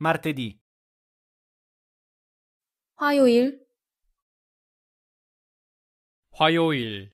martedì 화요일 화요일